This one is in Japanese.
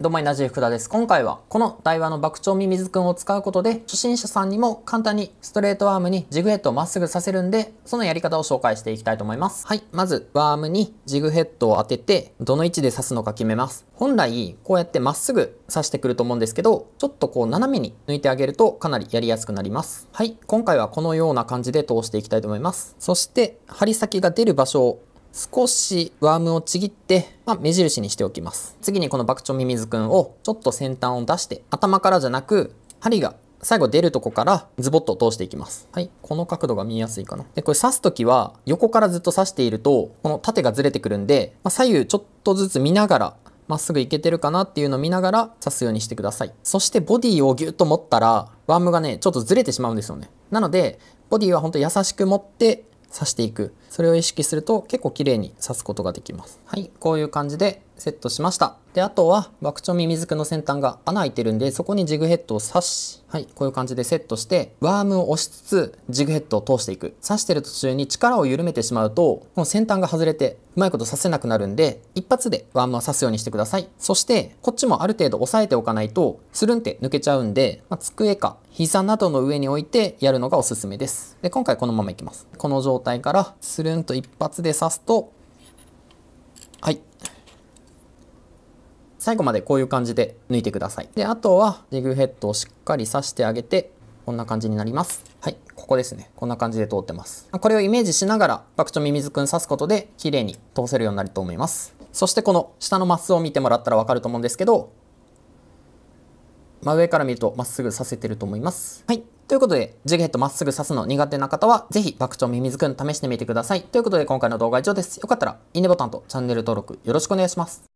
どうも、エナジー福田です。今回は、この台湾の爆調ミミズくんを使うことで、初心者さんにも簡単にストレートアームにジグヘッドをまっすぐさせるんで、そのやり方を紹介していきたいと思います。はい、まず、ワームにジグヘッドを当てて、どの位置で刺すのか決めます。本来、こうやってまっすぐ刺してくると思うんですけど、ちょっとこう斜めに抜いてあげると、かなりやりやすくなります。はい、今回はこのような感じで通していきたいと思います。そして、針先が出る場所を少しワームをちぎって、まあ、目印にしておきます。次にこのバクチョミミズくんをちょっと先端を出して、頭からじゃなく、針が最後出るとこからズボッと通していきます。はい。この角度が見えやすいかな。で、これ刺すときは横からずっと刺していると、この縦がずれてくるんで、まあ、左右ちょっとずつ見ながら、まっすぐいけてるかなっていうのを見ながら刺すようにしてください。そしてボディをギュッと持ったら、ワームがね、ちょっとずれてしまうんですよね。なので、ボディはほんと優しく持って、刺していくそれを意識すると結構綺麗に刺すことができますはいこういう感じでセットしましたであとはバクチョミミズクの先端が穴開いてるんでそこにジグヘッドを刺し、はい、こういう感じでセットしてワームを押しつつジグヘッドを通していく刺してる途中に力を緩めてしまうとこの先端が外れてうまいこと刺せなくなるんで一発でワームを刺すようにしてくださいそしてこっちもある程度押さえておかないとスルンって抜けちゃうんで、まあ、机か膝などの上に置いてやるのがおすすめですで今回このままいきますこの状態からスルンと一発で刺すと最後までこういう感じで抜いてください。で、あとはジグヘッドをしっかり刺してあげて、こんな感じになります。はい、ここですね。こんな感じで通ってます。これをイメージしながら、バクチョミミズくん刺すことで、綺麗に通せるようになると思います。そしてこの下のマスを見てもらったらわかると思うんですけど、真上から見るとまっすぐ刺せてると思います。はい。ということで、ジグヘッドまっすぐ刺すの苦手な方は、ぜひ、爆鳥ミミズくん試してみてください。ということで、今回の動画は以上です。よかったら、いいねボタンとチャンネル登録よろしくお願いします。